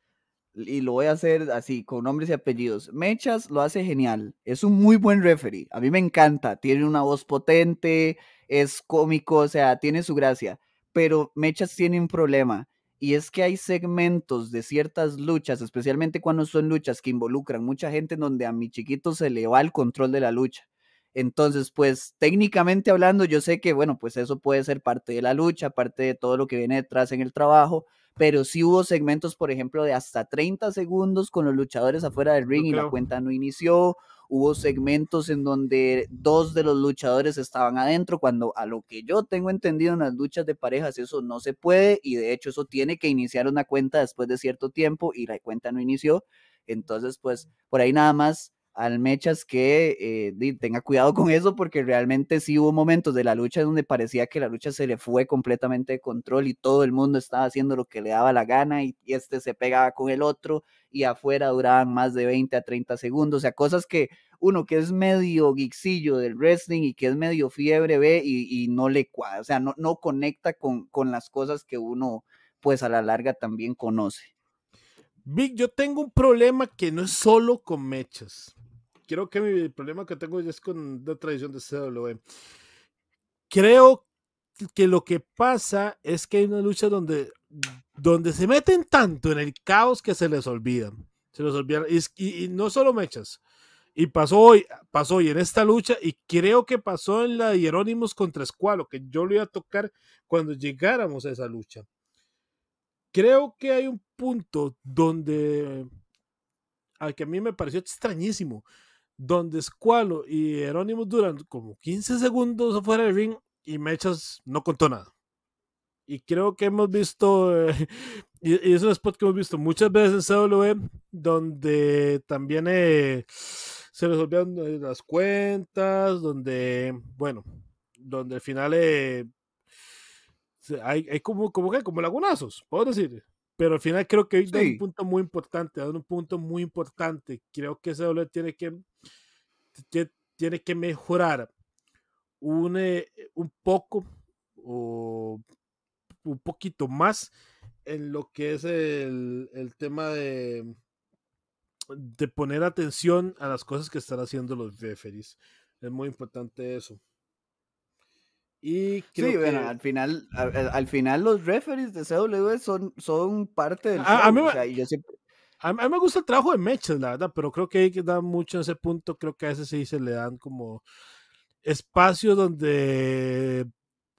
y lo voy a hacer así, con nombres y apellidos. Mechas lo hace genial, es un muy buen referee, a mí me encanta, tiene una voz potente, es cómico, o sea, tiene su gracia, pero Mechas tiene un problema. Y es que hay segmentos de ciertas luchas, especialmente cuando son luchas que involucran mucha gente, donde a mi chiquito se le va el control de la lucha. Entonces, pues técnicamente hablando, yo sé que, bueno, pues eso puede ser parte de la lucha, parte de todo lo que viene detrás en el trabajo, pero sí hubo segmentos, por ejemplo, de hasta 30 segundos con los luchadores mm, afuera del ring y la cuenta no inició. Hubo segmentos en donde dos de los luchadores estaban adentro, cuando a lo que yo tengo entendido en las luchas de parejas eso no se puede y de hecho eso tiene que iniciar una cuenta después de cierto tiempo y la cuenta no inició. Entonces, pues por ahí nada más al Mechas que eh, tenga cuidado con eso porque realmente sí hubo momentos de la lucha donde parecía que la lucha se le fue completamente de control y todo el mundo estaba haciendo lo que le daba la gana y, este se pegaba con el otro y afuera duraban más de 20 a 30 segundos, o sea, cosas que uno que es medio guixillo del wrestling y que es medio fiebre ve y, no le cuadra, o sea, no, no conecta con, con las cosas que uno pues a la larga también conoce. Vic, yo tengo un problema que no es solo con mechas creo que mi problema que tengo es con la tradición de CW. Creo que lo que pasa es que hay una lucha donde, donde se meten tanto en el caos que se les olvida. Se les olvida. Y, no solo mechas. Y pasó hoy, pasó hoy en esta lucha y creo que pasó en la de Hierónimos contra Escualo, que yo lo iba a tocar cuando llegáramos a esa lucha. Creo que hay un punto donde al que a mí me pareció extrañísimo donde Squalo y Jerónimo duran como 15 segundos afuera del ring y Mechas no contó nada. Y creo que hemos visto, y, es un spot que hemos visto muchas veces en CW, donde también eh, se resolvían eh, las cuentas, donde, bueno, donde al final eh, hay, como, como como lagunazos, puedo decir. Pero al final creo que hoy da un punto muy importante, da un punto muy importante. Creo que doble tiene que, tiene que mejorar un, eh, un poco o un poquito más en lo que es el, tema de, de poner atención a las cosas que están haciendo los referees. Es muy importante eso. Y creo al final, eh, al, final los referees de CW son, son parte del show. A, mí, me gusta el trabajo de Meches, la verdad, pero creo que hay que dar mucho a ese punto. Creo que a ese sí se le dan como espacios donde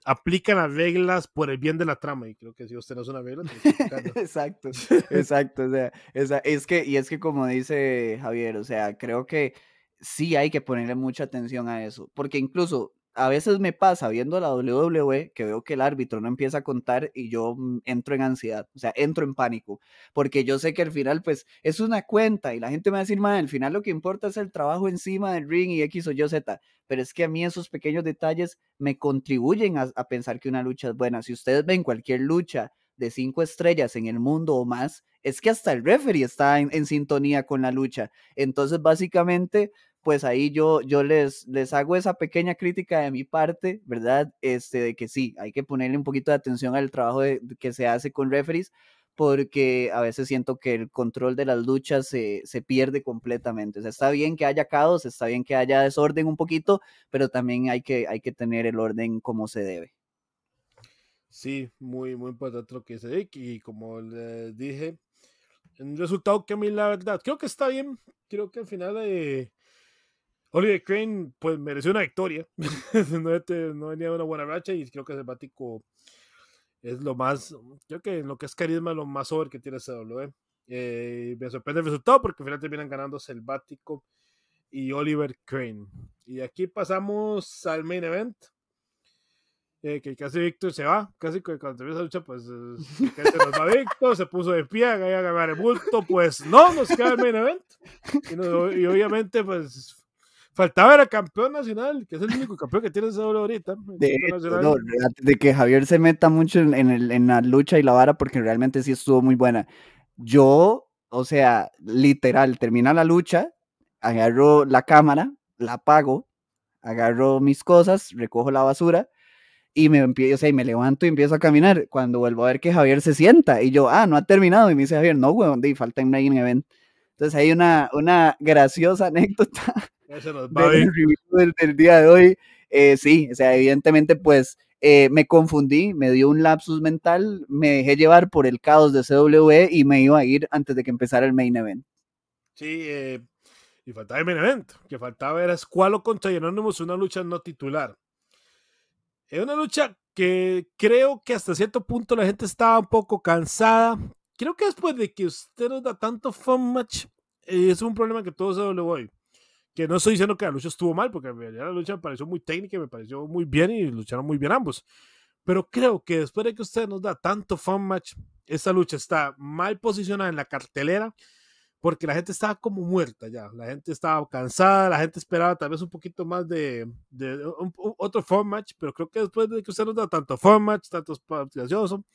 aplican las reglas por el bien de la trama y creo que si usted no es una regla exacto exacto es que y es que como dice Javier o sea creo que sí hay que ponerle mucha atención a eso porque incluso a veces me pasa viendo la WWE que veo que el árbitro no empieza a contar y yo mm, entro en ansiedad, o sea, entro en pánico, porque yo sé que al final, pues, es una cuenta y la gente me va a decir, madre, al final lo que importa es el trabajo encima del ring y X o Y o Z, pero es que a mí esos pequeños detalles me contribuyen a, pensar que una lucha es buena. Si ustedes ven cualquier lucha de cinco estrellas en el mundo o más, es que hasta el referee está en sintonía con la lucha. Entonces, básicamente, pues ahí yo, yo les, les hago esa pequeña crítica de mi parte, ¿verdad? Este, de que sí, hay que ponerle un poquito de atención al trabajo que se hace con referees, porque a veces siento que el control de las luchas se, pierde completamente. está bien que haya caos, está bien que haya desorden un poquito, pero también hay que, hay que tener el orden como se debe. Sí, muy, muy importante lo que dice y como les dije, el resultado que a mí la verdad, creo que está bien, creo que al final... de Oliver Crane, pues mereció una victoria. no, este, venía una buena racha y creo que Selvático es lo más, creo que en lo que es carisma, lo más over que tiene CW. Eh, me sorprende el resultado porque al final terminan ganando Selvático y Oliver Crane. Y aquí pasamos al main event. Eh, que casi Víctor se va, casi cuando termina esa lucha, pues eh, nos va Víctor, se puso de pie, a ganar el bulto, pues no, nos queda el main event. y obviamente, pues Faltaba el campeón nacional, que es el único campeón que tiene ese ahorita. De, que Javier se meta mucho en, la lucha y la vara, porque realmente sí estuvo muy buena. Yo, o sea, literal, termina la lucha, agarro la cámara, la apago, agarro mis cosas, recojo la basura y me, me levanto y empiezo a caminar. Cuando vuelvo a ver que Javier se sienta y yo, ah, no ha terminado. Y me dice Javier, no, weón, falta un main event. Entonces hay una, una graciosa anécdota del día de hoy. Eh, sí, o sea, evidentemente pues eh, me confundí, me dio un lapsus mental, me dejé llevar por el caos de CW e y me iba a ir antes de que empezara el main event. Sí, eh, y faltaba el main event, que faltaba era Squalo contra Anonymous, una lucha no titular. Es una lucha que creo que hasta cierto punto la gente estaba un poco cansada, creo que después de que usted nos da tanto fun match, eh, es un problema que todos se lo voy. Que no estoy diciendo que la lucha estuvo mal, porque en realidad la lucha me pareció muy técnica, me pareció muy bien y lucharon muy bien ambos. Pero creo que después de que usted nos da tanto fun match, esta lucha está mal posicionada en la cartelera porque la gente estaba como muerta ya, la gente estaba cansada, la gente esperaba tal vez un poquito más de, otro fun match, pero creo que después de que usted nos da tanto fun match, tantos espacio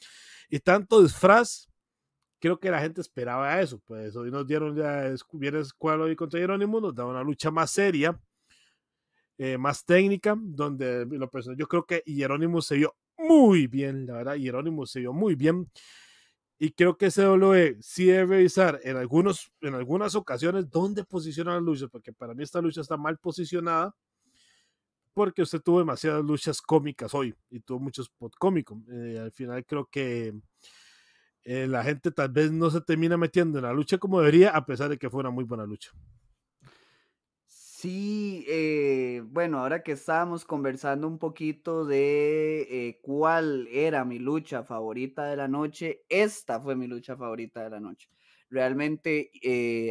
y tanto disfraz, creo que la gente esperaba eso. Pues hoy nos dieron ya, viernes cuál hoy contra Jerónimo, nos da una lucha más seria, eh, más técnica, donde lo personal, yo creo que Jerónimo se vio muy bien, la verdad, Jerónimo se vio muy bien. Y creo que ese CWE sí debe revisar en, algunos, en algunas ocasiones dónde posiciona las luchas, porque para mí esta lucha está mal posicionada, porque usted tuvo demasiadas luchas cómicas hoy y tuvo muchos spot cómicos. Eh, al final creo que eh, la gente tal vez no se termina metiendo en la lucha como debería, a pesar de que fuera muy buena lucha. Sí, eh, bueno, ahora que estábamos conversando un poquito de eh, cuál era mi lucha favorita de la noche, esta fue mi lucha favorita de la noche. Realmente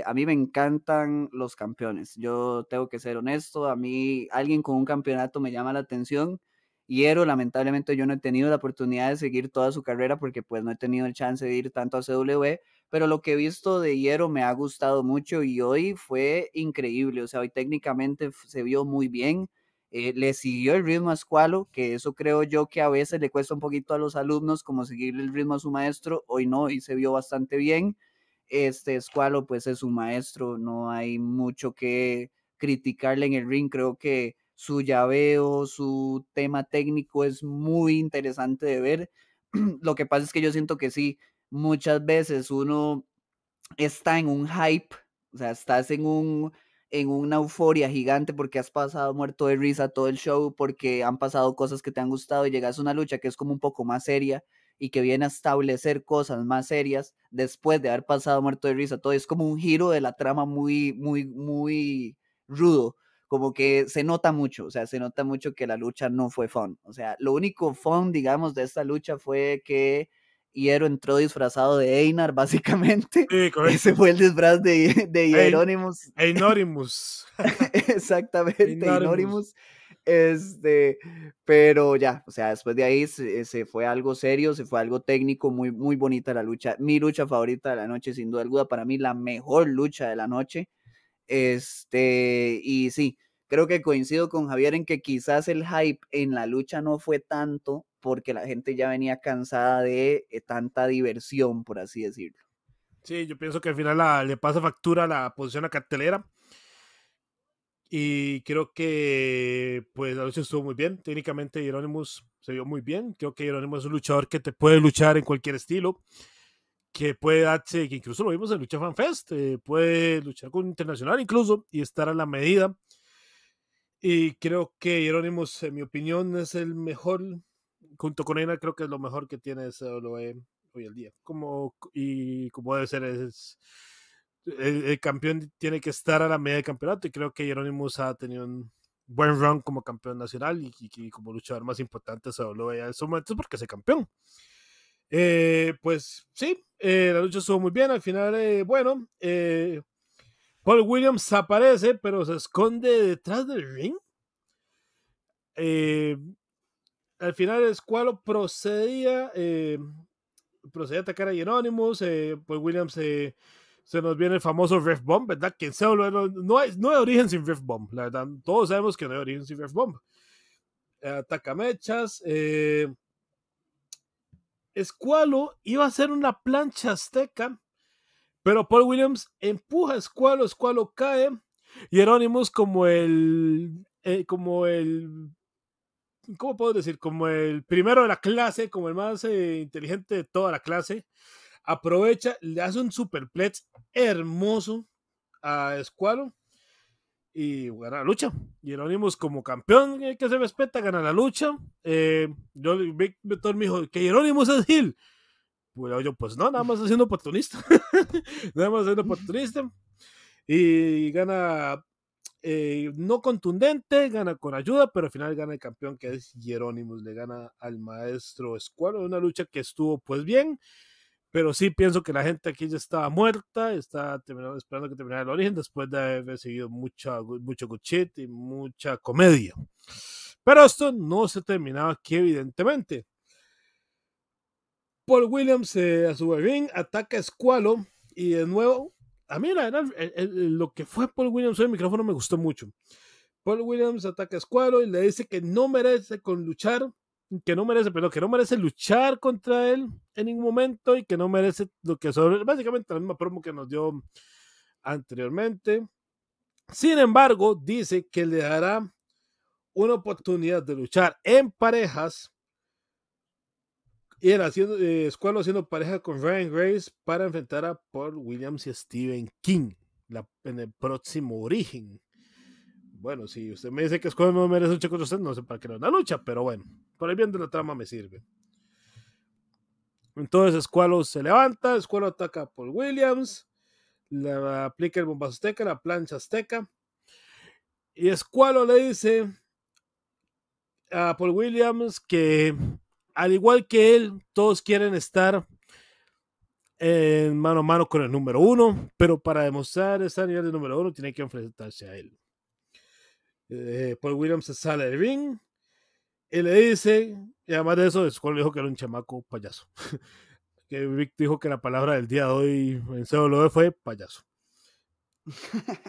a mí me encantan los campeones. Yo tengo que ser honesto, a mí alguien con un campeonato me llama la atención Hierro, lamentablemente yo no he tenido la oportunidad de seguir toda su carrera porque pues no he tenido el chance de ir tanto a CW, pero lo que he visto de Hierro me ha gustado mucho y hoy fue increíble, o sea, hoy técnicamente se vio muy bien, eh, le siguió el ritmo a Squalo que eso creo yo que a veces le cuesta un poquito a los alumnos como seguirle el ritmo a su maestro, hoy no, y se vio bastante bien, este squalo pues es su maestro, no hay mucho que criticarle en el ring, creo que su llaveo, su tema técnico es muy interesante de ver. Lo que pasa es que yo siento que sí, muchas veces uno está en un hype, o sea, estás en un en una euforia gigante porque has pasado muerto de risa todo el show, porque han pasado cosas que te han gustado y llegas a una lucha que es como un poco más seria y que viene a establecer cosas más serias después de haber pasado muerto de risa. Todo es como un giro de la trama muy, muy, muy rudo como que se nota mucho, o sea, se nota mucho que la lucha no fue fun. O sea, lo único fun, digamos, de esta lucha fue que Hiero entró disfrazado de Einar, básicamente. Sí, Ese fue el disfraz de, de Hieronymus. Einorimus. Exactamente, Einorimus. Este, pero ya, o sea, después de ahí se, se, fue algo serio, se fue algo técnico, muy, muy bonita la lucha. Mi lucha favorita de la noche, sin duda alguna, para mí la mejor lucha de la noche. Este, y sí, creo que coincido con Javier en que quizás el hype en la lucha no fue tanto porque la gente ya venía cansada de eh, tanta diversión, por así decirlo. Sí, yo pienso que al final le pasa factura la posición a cartelera. Y creo que pues la lucha estuvo muy bien. Técnicamente Hieronymus se vio muy bien. Creo que Hieronymus es un luchador que te puede luchar en cualquier estilo que puede darse, que incluso lo vimos en Lucha Fan Fest, eh, puede luchar con Internacional incluso y estar a la medida. Y creo que Jerónimo, en mi opinión, es el mejor, junto con Ena, creo que es lo mejor que tiene SWE e hoy en día. Como, y como debe ser, es, el, campeón tiene que estar a la medida del campeonato y creo que Jerónimo ha tenido un buen run como campeón nacional y, como luchador más importante de SWE en su momentos porque es el campeón. Eh, pues sí, eh, la lucha estuvo muy bien. Al final, eh, bueno, Paul Williams aparece, pero se esconde detrás del ring. al final, el procedía, procedía, procedía a atacar a Anonymous. Paul Williams se nos viene el famoso Ref Bomb, ¿verdad? Quien no, no, hay, no origen sin Ref Bomb, la verdad. Todos sabemos que no hay origen sin Ref Bomb. Ataca mechas. Eh, Squalo iba a ser una plancha azteca, pero Paul Williams empuja a Squalo, Escualo cae, y Hieronymus como el, eh, como el, ¿cómo puedo decir? Como el primero de la clase, como el más eh, inteligente de toda la clase, aprovecha, le hace un superplex hermoso a Escualo y gana la lucha. Jerónimos como campeón que se respeta, gana la lucha. Eh, yo, Víctor me dijo que Jerónimos es Gil. Pues yo, pues no, nada más haciendo oportunista. nada más haciendo oportunista. Y gana eh, no contundente, gana con ayuda, pero al final gana el campeón que es Jerónimos, Le gana al maestro Escualo, Una lucha que estuvo pues bien. Pero sí pienso que la gente aquí ya estaba muerta, está esperando que terminara el origen después de haber seguido mucha, mucho cuchit y mucha comedia. Pero esto no se terminaba aquí, evidentemente. Paul Williams se eh, a su ataca a Squalo y de nuevo, ah, a mí lo que fue Paul Williams en el micrófono me gustó mucho. Paul Williams ataca a Squalo y le dice que no merece con luchar que no merece, pero que no merece luchar contra él en ningún momento y que no merece lo que sobre básicamente la misma promo que nos dio anteriormente. Sin embargo, dice que le dará una oportunidad de luchar en parejas y en haciendo, escuela eh, haciendo pareja con Ryan Grace para enfrentar a Paul Williams y Stephen King en el próximo origen. Bueno, si usted me dice que Squalo no merece lucha contra usted, no sé para qué es una lucha, pero bueno, por el bien de la trama me sirve. Entonces Squalo se levanta, Squalo ataca a Paul Williams, le aplica el bombazo azteca, la plancha azteca, y Squalo le dice a Paul Williams que al igual que él, todos quieren estar en mano a mano con el número uno, pero para demostrar estar a nivel de número uno tiene que enfrentarse a él. Eh, Paul Williams se sale del ring y le dice, y además de eso, Squalo dijo que era un chamaco payaso. que Vic dijo que la palabra del día de hoy en CW fue payaso.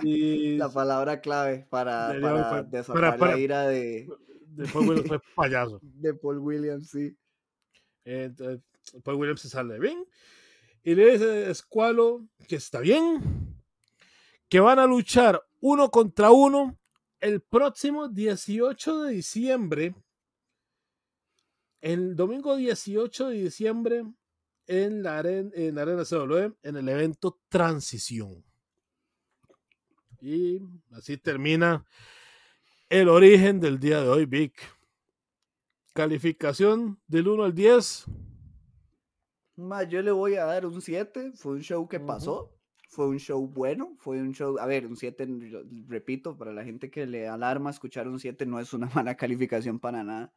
Y la palabra clave para, para, la ira de, Paul Williams fue payaso. De Paul Williams, sí. Paul Williams se sale bien y le dice a Squalo que está bien, que van a luchar uno contra uno el próximo 18 de diciembre, el domingo 18 de diciembre, en la, arena, en Arena CW, e, en el evento Transición. Y así termina el origen del día de hoy, Vic. Calificación del 1 al 10. yo le voy a dar un 7. Fue un show que pasó fue un show bueno, fue un show, a ver, un 7, repito, para la gente que le alarma escuchar un 7 no es una mala calificación para nada.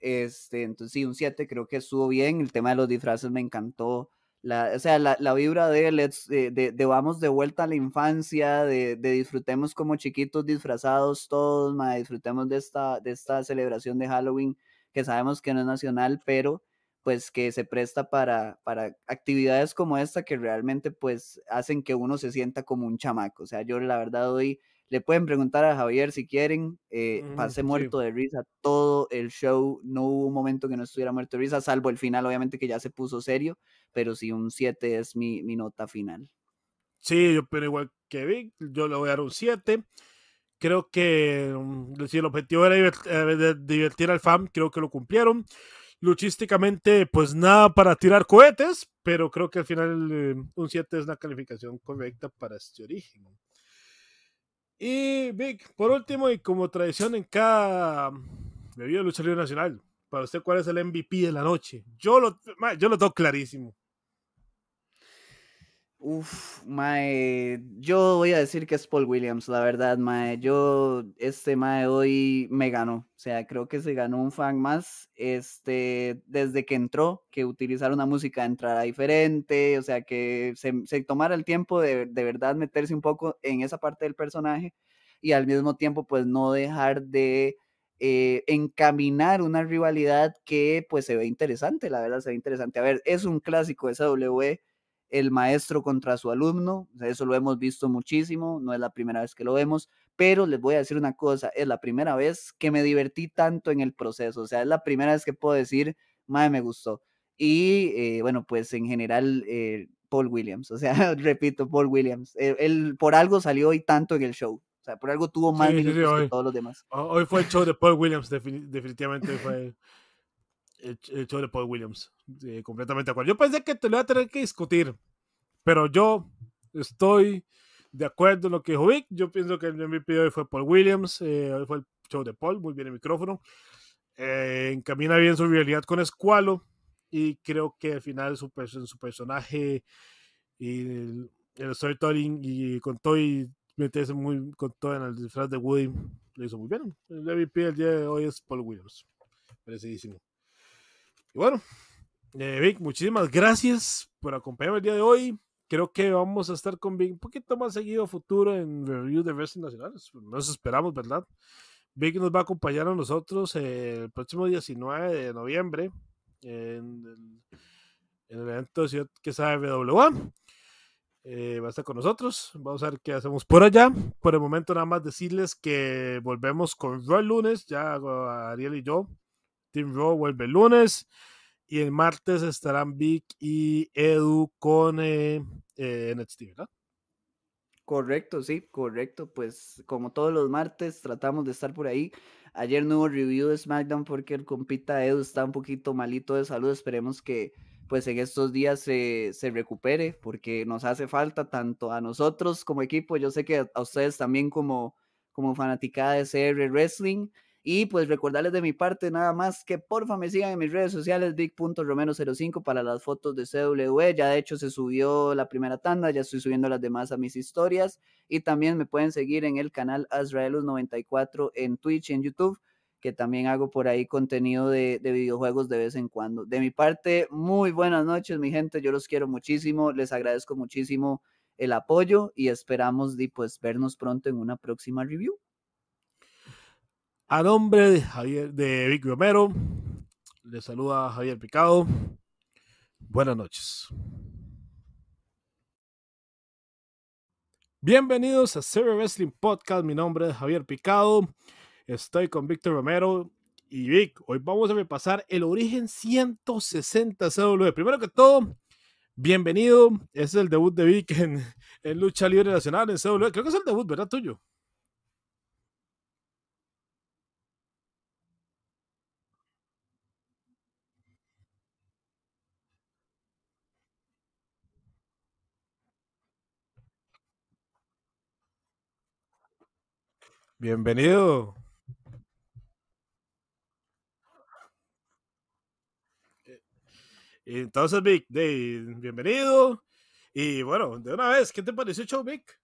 Este, entonces sí, un 7 creo que estuvo bien, el tema de los disfraces me encantó. La, o sea, la, la vibra de, eh, de, de, vamos de vuelta a la infancia, de, disfrutemos como chiquitos disfrazados todos, disfrutemos de esta, de esta celebración de Halloween, que sabemos que no es nacional, pero pues que se presta para, para actividades como esta que realmente pues hacen que uno se sienta como un chamaco. O sea, yo la verdad hoy le pueden preguntar a Javier si quieren, eh, mm, pasé muerto de risa todo el show, no hubo un momento que no estuviera muerto de risa, salvo el final obviamente que ya se puso serio, pero sí un 7 es mi, nota final. Sí, yo, pero igual que yo le voy a dar un 7 creo que mm, si el objetivo era eh, divertir al fan, creo que lo cumplieron luchísticamente, pues nada para tirar cohetes, pero creo que al final eh, un 7 es la calificación correcta para este origen. Y Vic, por último, y como tradición en cada mm, bebida de lucha libre nacional, para usted, ¿cuál es el MVP de la noche? Yo yo lo tengo clarísimo. Uf, mae, yo voy a decir que es Paul Williams, la verdad, mae. Yo, este mae hoy me ganó, o sea, creo que se ganó un fan más, este, desde que entró, que utilizar una música de entrada diferente, o sea, que se, tomara el tiempo de, de verdad meterse un poco en esa parte del personaje y al mismo tiempo, pues, no dejar de... Eh, encaminar una rivalidad que pues se ve interesante, la verdad se ve interesante. A ver, es un clásico esa W el maestro contra su alumno, eso lo hemos visto muchísimo, no es la primera vez que lo vemos, pero les voy a decir una cosa, es la primera vez que me divertí tanto en el proceso, o sea, es la primera vez que puedo decir, madre, me gustó. Y eh, bueno, pues en general, eh, Paul Williams, o sea, repito, Paul Williams, eh, él, por algo salió hoy tanto en el show. O sea, por algo tuvo más minutos que todos los demás. Hoy fue el show de Paul Williams, definitivamente fue. el, show de Paul Williams. completamente de acuerdo. Yo pensé que te lo iba a tener que discutir, pero yo estoy de acuerdo en lo que dijo Vic. Yo pienso que el MVP hoy fue Paul Williams, eh, hoy fue el show de Paul, muy bien el micrófono. Eh, encamina bien su rivalidad con Squalo y creo que al final su, su personaje y el, el storytelling y con todo y meterse muy con todo en el disfraz de Woody lo hizo muy bien. El MVP del día de hoy es Paul Williams. Parecidísimo. Y bueno, eh, Vic, muchísimas gracias por acompañarme el día de hoy. Creo que vamos a estar con Vic un poquito más seguido futuro en Review de wrestling nacionales. Nos esperamos, ¿verdad? Vic nos va a acompañar a nosotros el próximo 19 de noviembre en el, evento de Ciudad que sabe WA. Eh, va a estar con nosotros. Vamos a ver qué hacemos por allá. Por el momento, nada más decirles que volvemos con Roy Lunes, ya Ariel y yo, Team Raw vuelve el lunes y el martes estarán Vic y Edu con eh, eh, NXT, ¿verdad? Correcto, sí, correcto. Pues como todos los martes tratamos de estar por ahí. Ayer no hubo review de SmackDown porque el compita Edu está un poquito malito de salud. Esperemos que pues en estos días se, recupere porque nos hace falta tanto a nosotros como equipo, yo sé que a ustedes también como, como fanaticada de CR Wrestling. Y pues recordarles de mi parte nada más que porfa me sigan en mis redes sociales, big.romero05 para las fotos de CW. E. Ya de hecho se subió la primera tanda, ya estoy subiendo las demás a mis historias. Y también me pueden seguir en el canal Azraelus94 en Twitch y en YouTube, que también hago por ahí contenido de, videojuegos de vez en cuando. De mi parte, muy buenas noches, mi gente. Yo los quiero muchísimo, les agradezco muchísimo el apoyo y esperamos de, pues, vernos pronto en una próxima review. A nombre de, Javier, de Vic Romero, le saluda Javier Picado. Buenas noches. Bienvenidos a Server Wrestling Podcast. Mi nombre es Javier Picado. Estoy con Víctor Romero y Vic. Hoy vamos a repasar el origen 160 CW. Primero que todo, bienvenido. Es el debut de Vic en, en Lucha Libre Nacional en CW. Creo que es el debut, ¿verdad? Tuyo. Bienvenido. Eh, entonces, Vic, de, bienvenido. Y bueno, de una vez, ¿qué te parece el show, Vic?